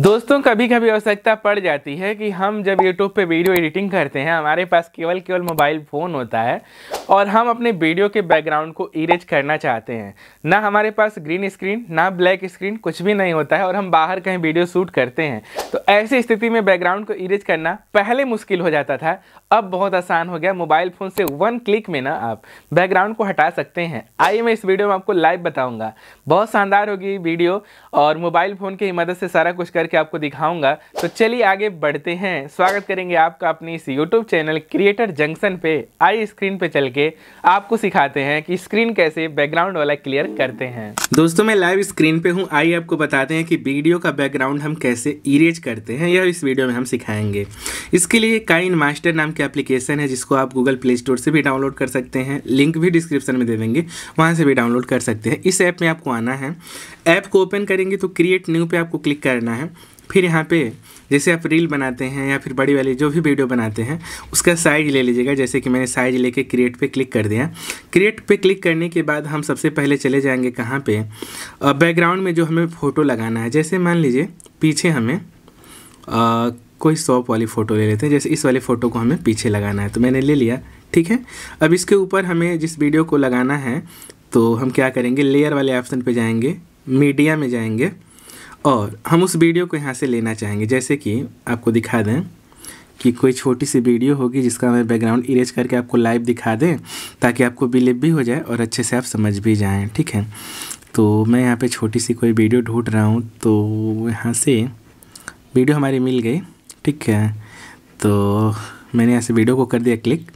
दोस्तों कभी कभी आवश्यकता पड़ जाती है कि हम जब YouTube पे वीडियो एडिटिंग करते हैं हमारे पास केवल केवल मोबाइल फ़ोन होता है और हम अपने वीडियो के बैकग्राउंड को इरेज करना चाहते हैं ना हमारे पास ग्रीन स्क्रीन ना ब्लैक स्क्रीन कुछ भी नहीं होता है और हम बाहर कहीं वीडियो शूट करते हैं तो ऐसी स्थिति में बैकग्राउंड को इरेज करना पहले मुश्किल हो जाता था अब बहुत आसान हो गया मोबाइल फ़ोन से वन क्लिक में ना आप बैकग्राउंड को हटा सकते हैं आइए मैं इस वीडियो में आपको लाइव बताऊँगा बहुत शानदार होगी वीडियो और मोबाइल फ़ोन की मदद से सारा कुछ करके आपको दिखाऊँगा तो चलिए आगे बढ़ते हैं स्वागत करेंगे आपका अपनी इस यूट्यूब चैनल क्रिएटर जंक्शन पे आई स्क्रीन पर चल के आपको सिखाते हैं कि स्क्रीन कैसे बैकग्राउंड वाला क्लियर करते हैं दोस्तों मैं लाइव स्क्रीन पे हूँ आइए आपको बताते हैं कि वीडियो का बैकग्राउंड हम कैसे इरेज करते हैं यह इस वीडियो में हम सिखाएंगे इसके लिए काइन मास्टर नाम की एप्लीकेशन है जिसको आप गूगल प्ले स्टोर से भी डाउनलोड कर सकते हैं लिंक भी डिस्क्रिप्शन में दे देंगे वहाँ से भी डाउनलोड कर सकते हैं इस ऐप में आपको आना है ऐप को ओपन करेंगे तो क्रिएट न्यू पर आपको क्लिक करना है फिर यहाँ पे जैसे आप रील बनाते हैं या फिर बड़ी वाली जो भी वीडियो बनाते हैं उसका साइज ले लीजिएगा जैसे कि मैंने साइज लेके क्रिएट पे क्लिक कर दिया क्रिएट पे क्लिक करने के बाद हम सबसे पहले चले जाएंगे कहाँ पे बैकग्राउंड में जो हमें फ़ोटो लगाना है जैसे मान लीजिए पीछे हमें आ, कोई सॉप वाली फ़ोटो ले लेते हैं जैसे इस वाले फ़ोटो को हमें पीछे लगाना है तो मैंने ले लिया ठीक है अब इसके ऊपर हमें जिस वीडियो को लगाना है तो हम क्या करेंगे लेयर वाले ऑप्शन पर जाएंगे मीडिया में जाएंगे और हम उस वीडियो को यहाँ से लेना चाहेंगे जैसे कि आपको दिखा दें कि कोई छोटी सी वीडियो होगी जिसका मैं बैकग्राउंड इरेज करके आपको लाइव दिखा दें ताकि आपको बिलीव भी हो जाए और अच्छे से आप समझ भी जाएँ ठीक है तो मैं यहाँ पे छोटी सी कोई वीडियो ढूंढ रहा हूँ तो यहाँ से वीडियो हमारी मिल गई ठीक है तो मैंने यहाँ से वीडियो को कर दिया क्लिक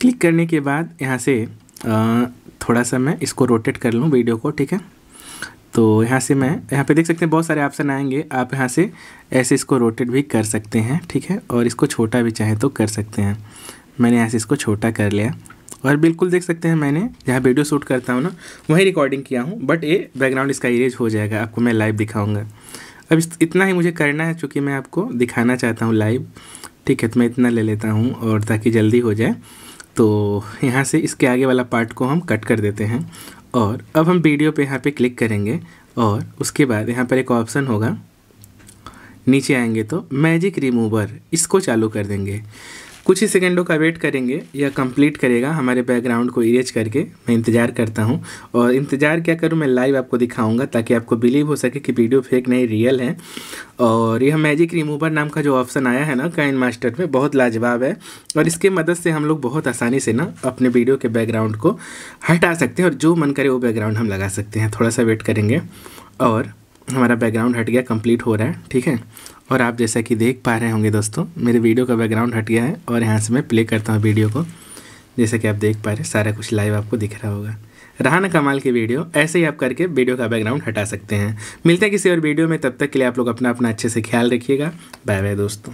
क्लिक करने के बाद यहाँ से थोड़ा सा मैं इसको रोटेट कर लूँ वीडियो को ठीक है तो यहाँ से मैं यहाँ पे देख सकते हैं बहुत सारे ऑप्शन आएंगे आप यहाँ से ऐसे इसको रोटेट भी कर सकते हैं ठीक है और इसको छोटा भी चाहें तो कर सकते हैं मैंने यहाँ से इसको छोटा कर लिया और बिल्कुल देख सकते हैं मैंने जहाँ वीडियो शूट करता हूँ ना वहीं रिकॉर्डिंग किया हूँ बट ये बैकग्राउंड इसका इरेज हो जाएगा आपको मैं लाइव दिखाऊँगा अब इतना ही मुझे करना है चूँकि मैं आपको दिखाना चाहता हूँ लाइव ठीक है तो मैं इतना ले लेता हूँ और ताकि जल्दी हो जाए तो यहाँ से इसके आगे वाला पार्ट को हम कट कर देते हैं और अब हम वीडियो पे यहाँ पे क्लिक करेंगे और उसके बाद यहाँ पर एक ऑप्शन होगा नीचे आएंगे तो मैजिक रिमूवर इसको चालू कर देंगे कुछ ही सेकंडों का वेट करेंगे या कंप्लीट करेगा हमारे बैकग्राउंड को इरेज करके मैं इंतज़ार करता हूँ और इंतज़ार क्या करूँ मैं लाइव आपको दिखाऊंगा ताकि आपको बिलीव हो सके कि वीडियो फेक नहीं रियल है और यह मैजिक रिमूवर नाम का जो ऑप्शन आया है ना काइन मास्टर में बहुत लाजवाब है और इसके मदद से हम लोग बहुत आसानी से ना अपने वीडियो के बैकग्राउंड को हटा सकते हैं और जो मन करे वो बैकग्राउंड हम लगा सकते हैं थोड़ा सा वेट करेंगे और हमारा बैकग्राउंड हट गया कंप्लीट हो रहा है ठीक है और आप जैसा कि देख पा रहे होंगे दोस्तों मेरे वीडियो का बैकग्राउंड हट गया है और यहाँ से मैं प्ले करता हूँ वीडियो को जैसा कि आप देख पा रहे सारा कुछ लाइव आपको दिख रहा होगा रहा ना कमाल की वीडियो ऐसे ही आप करके वीडियो का बैकग्राउंड हटा सकते हैं मिलते हैं किसी और वीडियो में तब तक के लिए आप लोग अपना अपना अच्छे से ख्याल रखिएगा बाय बाय दोस्तों